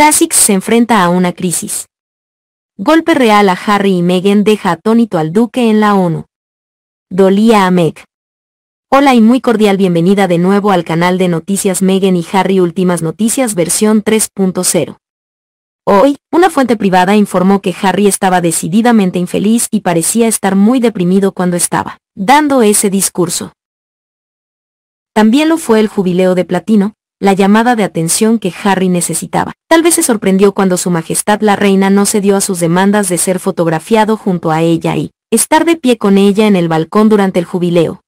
Sussex se enfrenta a una crisis. Golpe real a Harry y Meghan deja atónito al duque en la ONU. Dolía a Meg. Hola y muy cordial bienvenida de nuevo al canal de noticias Meghan y Harry Últimas Noticias versión 3.0. Hoy, una fuente privada informó que Harry estaba decididamente infeliz y parecía estar muy deprimido cuando estaba dando ese discurso. También lo fue el jubileo de platino, la llamada de atención que Harry necesitaba. Tal vez se sorprendió cuando su majestad la reina no cedió a sus demandas de ser fotografiado junto a ella y estar de pie con ella en el balcón durante el jubileo.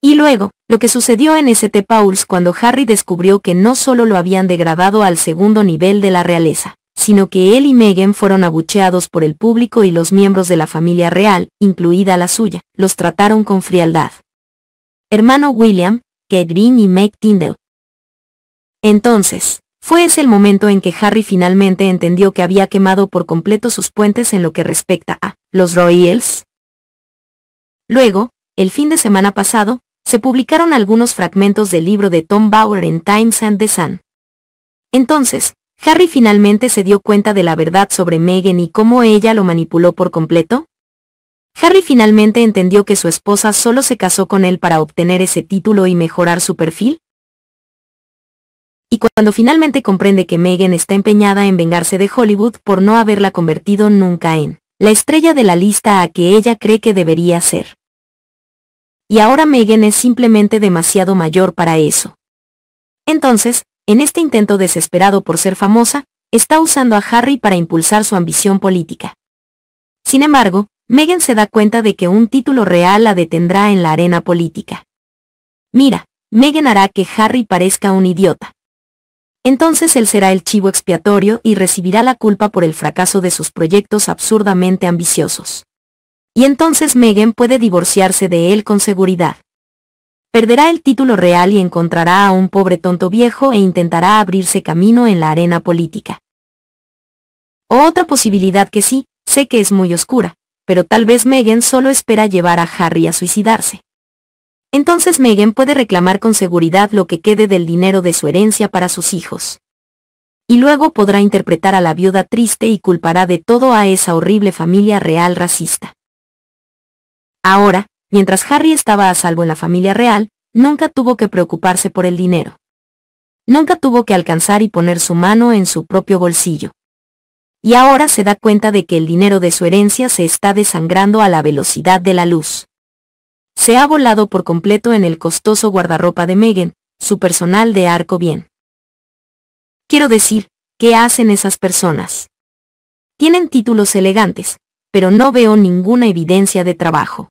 Y luego, lo que sucedió en St. Paul's cuando Harry descubrió que no solo lo habían degradado al segundo nivel de la realeza, sino que él y Meghan fueron abucheados por el público y los miembros de la familia real, incluida la suya, los trataron con frialdad. Hermano William, Kedrin y Meg Tyndall, entonces, fue ese el momento en que Harry finalmente entendió que había quemado por completo sus puentes en lo que respecta a los Royals. Luego, el fin de semana pasado, se publicaron algunos fragmentos del libro de Tom Bauer en Times and the Sun. Entonces, Harry finalmente se dio cuenta de la verdad sobre Meghan y cómo ella lo manipuló por completo. Harry finalmente entendió que su esposa solo se casó con él para obtener ese título y mejorar su perfil, y cuando finalmente comprende que Megan está empeñada en vengarse de Hollywood por no haberla convertido nunca en la estrella de la lista a que ella cree que debería ser. Y ahora Megan es simplemente demasiado mayor para eso. Entonces, en este intento desesperado por ser famosa, está usando a Harry para impulsar su ambición política. Sin embargo, Megan se da cuenta de que un título real la detendrá en la arena política. Mira, Megan hará que Harry parezca un idiota entonces él será el chivo expiatorio y recibirá la culpa por el fracaso de sus proyectos absurdamente ambiciosos. Y entonces Megan puede divorciarse de él con seguridad. Perderá el título real y encontrará a un pobre tonto viejo e intentará abrirse camino en la arena política. O otra posibilidad que sí, sé que es muy oscura, pero tal vez Megan solo espera llevar a Harry a suicidarse. Entonces Megan puede reclamar con seguridad lo que quede del dinero de su herencia para sus hijos. Y luego podrá interpretar a la viuda triste y culpará de todo a esa horrible familia real racista. Ahora, mientras Harry estaba a salvo en la familia real, nunca tuvo que preocuparse por el dinero. Nunca tuvo que alcanzar y poner su mano en su propio bolsillo. Y ahora se da cuenta de que el dinero de su herencia se está desangrando a la velocidad de la luz se ha volado por completo en el costoso guardarropa de Megan, su personal de arco bien. Quiero decir, ¿qué hacen esas personas? Tienen títulos elegantes, pero no veo ninguna evidencia de trabajo.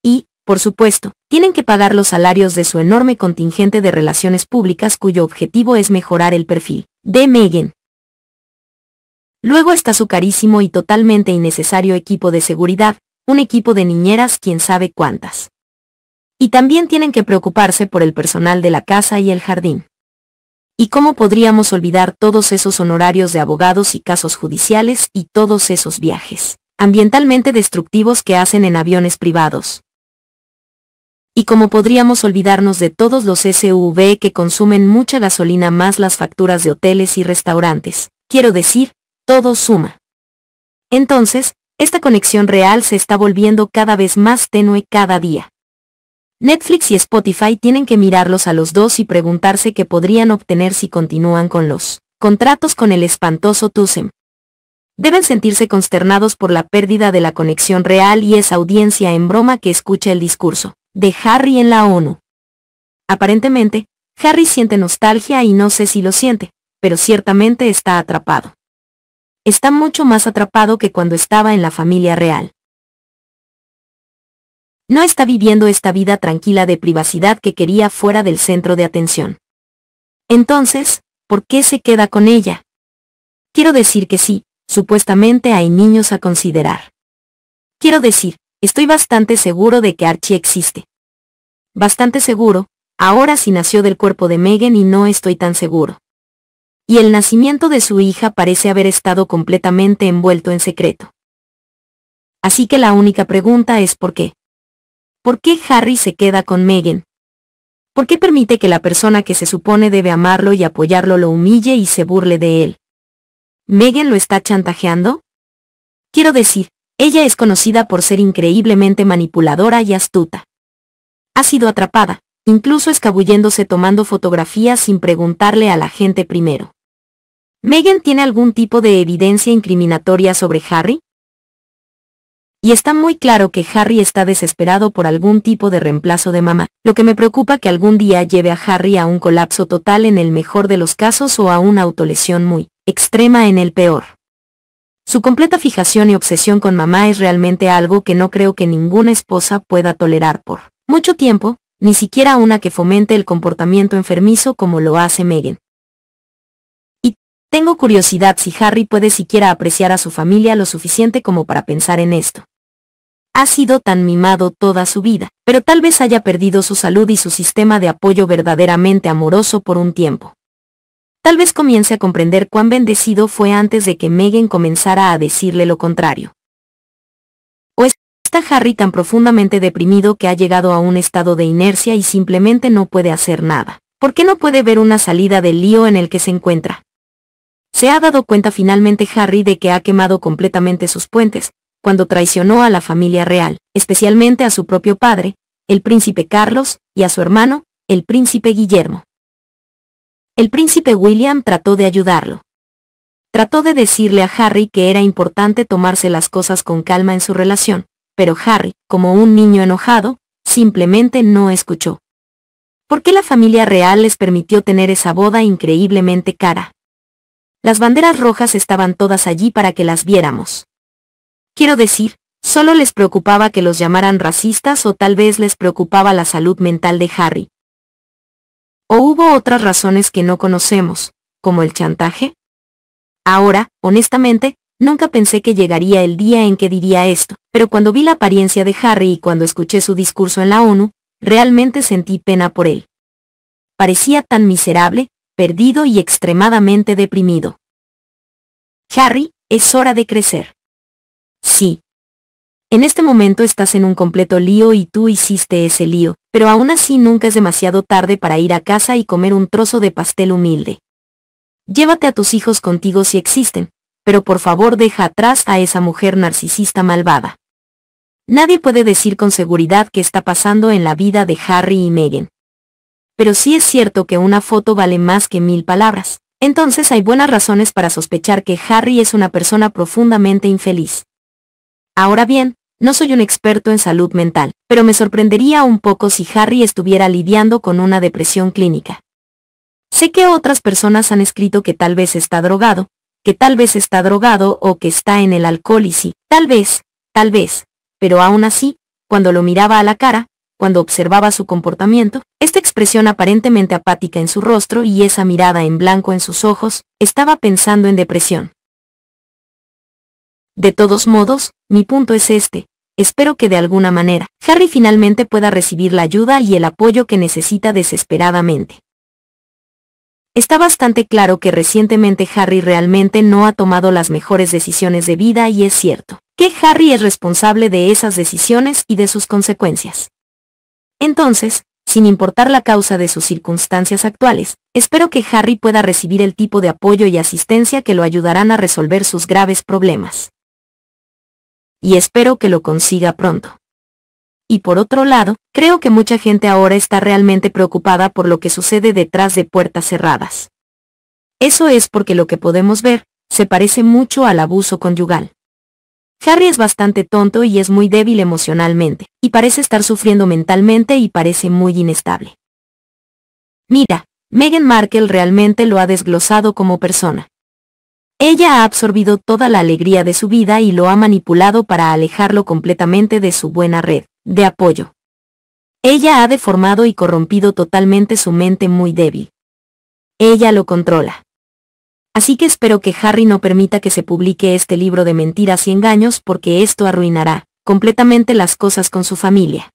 Y, por supuesto, tienen que pagar los salarios de su enorme contingente de relaciones públicas cuyo objetivo es mejorar el perfil de Megan. Luego está su carísimo y totalmente innecesario equipo de seguridad, un equipo de niñeras quién sabe cuántas. Y también tienen que preocuparse por el personal de la casa y el jardín. ¿Y cómo podríamos olvidar todos esos honorarios de abogados y casos judiciales y todos esos viajes ambientalmente destructivos que hacen en aviones privados? ¿Y cómo podríamos olvidarnos de todos los SUV que consumen mucha gasolina más las facturas de hoteles y restaurantes? Quiero decir, todo suma. Entonces, esta conexión real se está volviendo cada vez más tenue cada día. Netflix y Spotify tienen que mirarlos a los dos y preguntarse qué podrían obtener si continúan con los contratos con el espantoso TUSEM. Deben sentirse consternados por la pérdida de la conexión real y esa audiencia en broma que escucha el discurso de Harry en la ONU. Aparentemente, Harry siente nostalgia y no sé si lo siente, pero ciertamente está atrapado está mucho más atrapado que cuando estaba en la familia real. No está viviendo esta vida tranquila de privacidad que quería fuera del centro de atención. Entonces, ¿por qué se queda con ella? Quiero decir que sí, supuestamente hay niños a considerar. Quiero decir, estoy bastante seguro de que Archie existe. Bastante seguro, ahora sí nació del cuerpo de Megan y no estoy tan seguro y el nacimiento de su hija parece haber estado completamente envuelto en secreto. Así que la única pregunta es por qué. ¿Por qué Harry se queda con Megan? ¿Por qué permite que la persona que se supone debe amarlo y apoyarlo lo humille y se burle de él? ¿Megan lo está chantajeando? Quiero decir, ella es conocida por ser increíblemente manipuladora y astuta. Ha sido atrapada, incluso escabulléndose tomando fotografías sin preguntarle a la gente primero. ¿Megan tiene algún tipo de evidencia incriminatoria sobre Harry? Y está muy claro que Harry está desesperado por algún tipo de reemplazo de mamá, lo que me preocupa que algún día lleve a Harry a un colapso total en el mejor de los casos o a una autolesión muy extrema en el peor. Su completa fijación y obsesión con mamá es realmente algo que no creo que ninguna esposa pueda tolerar por mucho tiempo, ni siquiera una que fomente el comportamiento enfermizo como lo hace Megan. Tengo curiosidad si Harry puede siquiera apreciar a su familia lo suficiente como para pensar en esto. Ha sido tan mimado toda su vida, pero tal vez haya perdido su salud y su sistema de apoyo verdaderamente amoroso por un tiempo. Tal vez comience a comprender cuán bendecido fue antes de que Megan comenzara a decirle lo contrario. O está Harry tan profundamente deprimido que ha llegado a un estado de inercia y simplemente no puede hacer nada. ¿Por qué no puede ver una salida del lío en el que se encuentra? Se ha dado cuenta finalmente Harry de que ha quemado completamente sus puentes, cuando traicionó a la familia real, especialmente a su propio padre, el príncipe Carlos, y a su hermano, el príncipe Guillermo. El príncipe William trató de ayudarlo. Trató de decirle a Harry que era importante tomarse las cosas con calma en su relación, pero Harry, como un niño enojado, simplemente no escuchó. ¿Por qué la familia real les permitió tener esa boda increíblemente cara? Las banderas rojas estaban todas allí para que las viéramos. Quiero decir, solo les preocupaba que los llamaran racistas o tal vez les preocupaba la salud mental de Harry. O hubo otras razones que no conocemos, como el chantaje. Ahora, honestamente, nunca pensé que llegaría el día en que diría esto, pero cuando vi la apariencia de Harry y cuando escuché su discurso en la ONU, realmente sentí pena por él. Parecía tan miserable, perdido y extremadamente deprimido. Harry, es hora de crecer. Sí. En este momento estás en un completo lío y tú hiciste ese lío, pero aún así nunca es demasiado tarde para ir a casa y comer un trozo de pastel humilde. Llévate a tus hijos contigo si existen, pero por favor deja atrás a esa mujer narcisista malvada. Nadie puede decir con seguridad qué está pasando en la vida de Harry y Meghan, pero sí es cierto que una foto vale más que mil palabras. Entonces hay buenas razones para sospechar que Harry es una persona profundamente infeliz. Ahora bien, no soy un experto en salud mental, pero me sorprendería un poco si Harry estuviera lidiando con una depresión clínica. Sé que otras personas han escrito que tal vez está drogado, que tal vez está drogado o que está en el alcohol y sí, tal vez, tal vez, pero aún así, cuando lo miraba a la cara, cuando observaba su comportamiento, esta expresión aparentemente apática en su rostro y esa mirada en blanco en sus ojos, estaba pensando en depresión. De todos modos, mi punto es este. Espero que de alguna manera, Harry finalmente pueda recibir la ayuda y el apoyo que necesita desesperadamente. Está bastante claro que recientemente Harry realmente no ha tomado las mejores decisiones de vida y es cierto, que Harry es responsable de esas decisiones y de sus consecuencias. Entonces, sin importar la causa de sus circunstancias actuales, espero que Harry pueda recibir el tipo de apoyo y asistencia que lo ayudarán a resolver sus graves problemas. Y espero que lo consiga pronto. Y por otro lado, creo que mucha gente ahora está realmente preocupada por lo que sucede detrás de puertas cerradas. Eso es porque lo que podemos ver, se parece mucho al abuso conyugal. Harry es bastante tonto y es muy débil emocionalmente, y parece estar sufriendo mentalmente y parece muy inestable. Mira, Meghan Markle realmente lo ha desglosado como persona. Ella ha absorbido toda la alegría de su vida y lo ha manipulado para alejarlo completamente de su buena red, de apoyo. Ella ha deformado y corrompido totalmente su mente muy débil. Ella lo controla. Así que espero que Harry no permita que se publique este libro de mentiras y engaños porque esto arruinará completamente las cosas con su familia.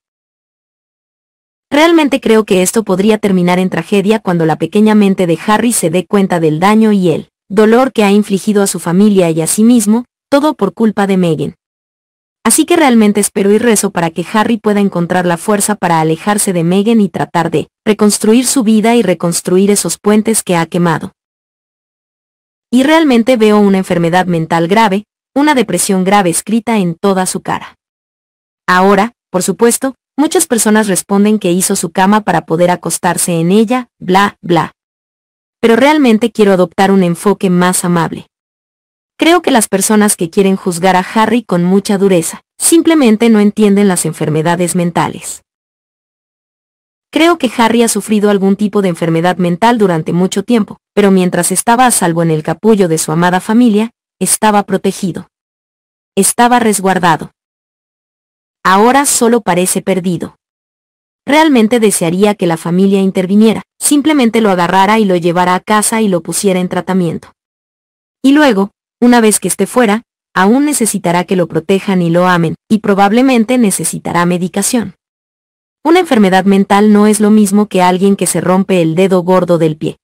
Realmente creo que esto podría terminar en tragedia cuando la pequeña mente de Harry se dé cuenta del daño y el dolor que ha infligido a su familia y a sí mismo, todo por culpa de Megan. Así que realmente espero y rezo para que Harry pueda encontrar la fuerza para alejarse de Megan y tratar de reconstruir su vida y reconstruir esos puentes que ha quemado y realmente veo una enfermedad mental grave, una depresión grave escrita en toda su cara. Ahora, por supuesto, muchas personas responden que hizo su cama para poder acostarse en ella, bla, bla. Pero realmente quiero adoptar un enfoque más amable. Creo que las personas que quieren juzgar a Harry con mucha dureza, simplemente no entienden las enfermedades mentales. Creo que Harry ha sufrido algún tipo de enfermedad mental durante mucho tiempo, pero mientras estaba a salvo en el capullo de su amada familia, estaba protegido. Estaba resguardado. Ahora solo parece perdido. Realmente desearía que la familia interviniera, simplemente lo agarrara y lo llevara a casa y lo pusiera en tratamiento. Y luego, una vez que esté fuera, aún necesitará que lo protejan y lo amen, y probablemente necesitará medicación. Una enfermedad mental no es lo mismo que alguien que se rompe el dedo gordo del pie.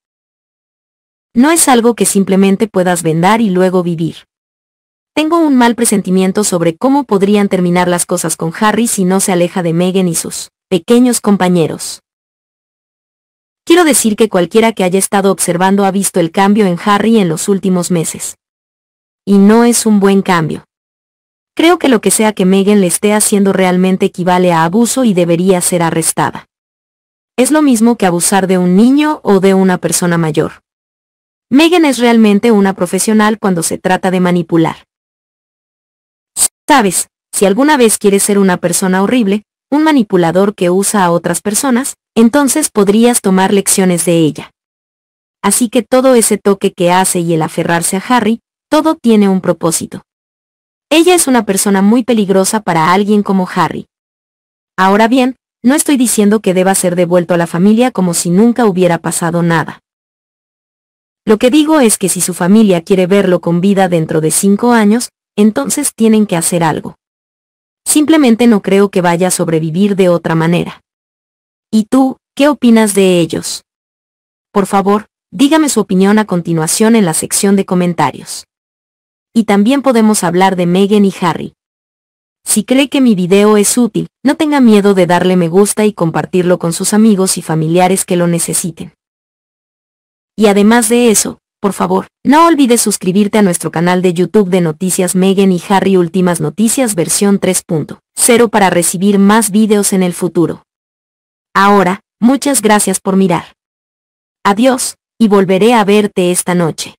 No es algo que simplemente puedas vendar y luego vivir. Tengo un mal presentimiento sobre cómo podrían terminar las cosas con Harry si no se aleja de Megan y sus pequeños compañeros. Quiero decir que cualquiera que haya estado observando ha visto el cambio en Harry en los últimos meses. Y no es un buen cambio. Creo que lo que sea que Megan le esté haciendo realmente equivale a abuso y debería ser arrestada. Es lo mismo que abusar de un niño o de una persona mayor. Megan es realmente una profesional cuando se trata de manipular. Sabes, si alguna vez quieres ser una persona horrible, un manipulador que usa a otras personas, entonces podrías tomar lecciones de ella. Así que todo ese toque que hace y el aferrarse a Harry, todo tiene un propósito. Ella es una persona muy peligrosa para alguien como Harry. Ahora bien, no estoy diciendo que deba ser devuelto a la familia como si nunca hubiera pasado nada. Lo que digo es que si su familia quiere verlo con vida dentro de cinco años, entonces tienen que hacer algo. Simplemente no creo que vaya a sobrevivir de otra manera. ¿Y tú, qué opinas de ellos? Por favor, dígame su opinión a continuación en la sección de comentarios y también podemos hablar de Megan y Harry. Si cree que mi video es útil, no tenga miedo de darle me gusta y compartirlo con sus amigos y familiares que lo necesiten. Y además de eso, por favor, no olvides suscribirte a nuestro canal de YouTube de Noticias Megan y Harry Últimas Noticias versión 3.0 para recibir más videos en el futuro. Ahora, muchas gracias por mirar. Adiós, y volveré a verte esta noche.